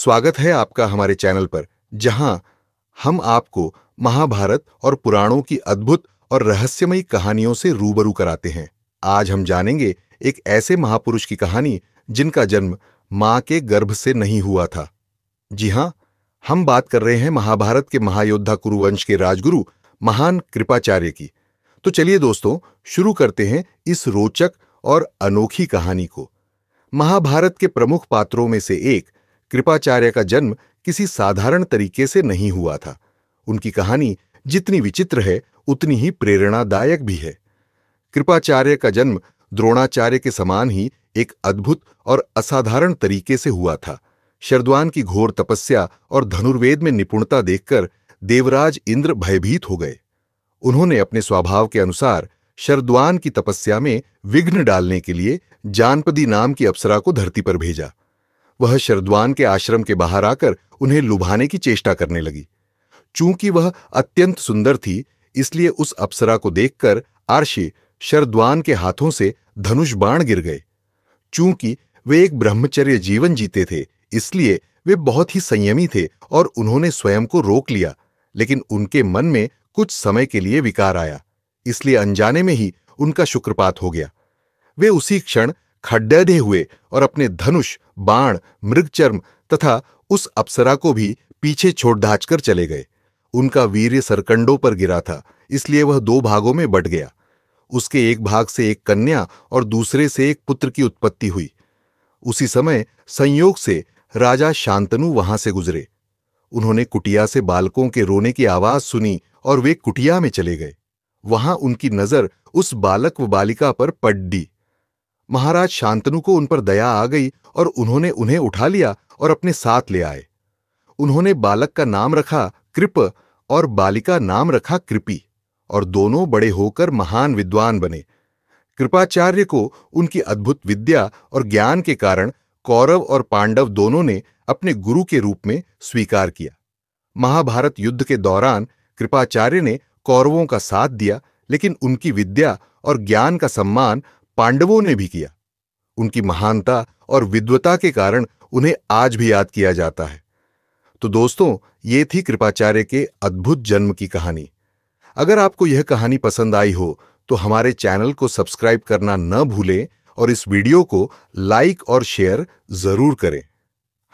स्वागत है आपका हमारे चैनल पर जहां हम आपको महाभारत और पुराणों की अद्भुत और रहस्यमयी कहानियों से रूबरू कराते हैं आज हम जानेंगे एक ऐसे महापुरुष की कहानी जिनका जन्म मां के गर्भ से नहीं हुआ था जी हां हम बात कर रहे हैं महाभारत के महायोद्धा कुरुवंश के राजगुरु महान कृपाचार्य की तो चलिए दोस्तों शुरू करते हैं इस रोचक और अनोखी कहानी को महाभारत के प्रमुख पात्रों में से एक कृपाचार्य का जन्म किसी साधारण तरीके से नहीं हुआ था उनकी कहानी जितनी विचित्र है उतनी ही प्रेरणादायक भी है कृपाचार्य का जन्म द्रोणाचार्य के समान ही एक अद्भुत और असाधारण तरीके से हुआ था शरद्वान की घोर तपस्या और धनुर्वेद में निपुणता देखकर देवराज इंद्र भयभीत हो गए उन्होंने अपने स्वभाव के अनुसार शरद्वान की तपस्या में विघ्न डालने के लिए जानपदी नाम की अप्सरा को धरती पर भेजा वह शरद्वान के आश्रम के बाहर आकर उन्हें लुभाने की चेष्टा करने लगी चूंकि वह अत्यंत सुंदर थी इसलिए उस अप्सरा को देखकर आर्शी शरद्वान के हाथों से धनुष बाण गिर गए चूंकि वे एक ब्रह्मचर्य जीवन जीते थे इसलिए वे बहुत ही संयमी थे और उन्होंने स्वयं को रोक लिया लेकिन उनके मन में कुछ समय के लिए विकार आया इसलिए अनजाने में ही उनका शुक्रपात हो गया वे उसी क्षण खड्डे हुए और अपने धनुष बाण मृगचर्म तथा उस अप्सरा को भी पीछे छोड़ ढाँच कर चले गए उनका वीर्य सरकंडों पर गिरा था इसलिए वह दो भागों में बट गया उसके एक भाग से एक कन्या और दूसरे से एक पुत्र की उत्पत्ति हुई उसी समय संयोग से राजा शांतनु वहां से गुजरे उन्होंने कुटिया से बालकों के रोने की आवाज सुनी और वे कुटिया में चले गए वहां उनकी नजर उस बालक व बालिका पर पड दी महाराज शांतनु को उन पर दया आ गई और उन्होंने उन्हें उठा लिया और अपने साथ ले आए उन्होंने बालक का नाम रखा कृप और बालिका नाम रखा कृपी और दोनों बड़े होकर महान विद्वान बने कृपाचार्य को उनकी अद्भुत विद्या और ज्ञान के कारण कौरव और पांडव दोनों ने अपने गुरु के रूप में स्वीकार किया महाभारत युद्ध के दौरान कृपाचार्य ने कौरवों का साथ दिया लेकिन उनकी विद्या और ज्ञान का सम्मान पांडवों ने भी किया उनकी महानता और विद्वता के कारण उन्हें आज भी याद किया जाता है तो दोस्तों ये थी कृपाचार्य के अद्भुत जन्म की कहानी अगर आपको यह कहानी पसंद आई हो तो हमारे चैनल को सब्सक्राइब करना न भूलें और इस वीडियो को लाइक और शेयर जरूर करें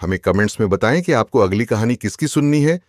हमें कमेंट्स में बताएं कि आपको अगली कहानी किसकी सुननी है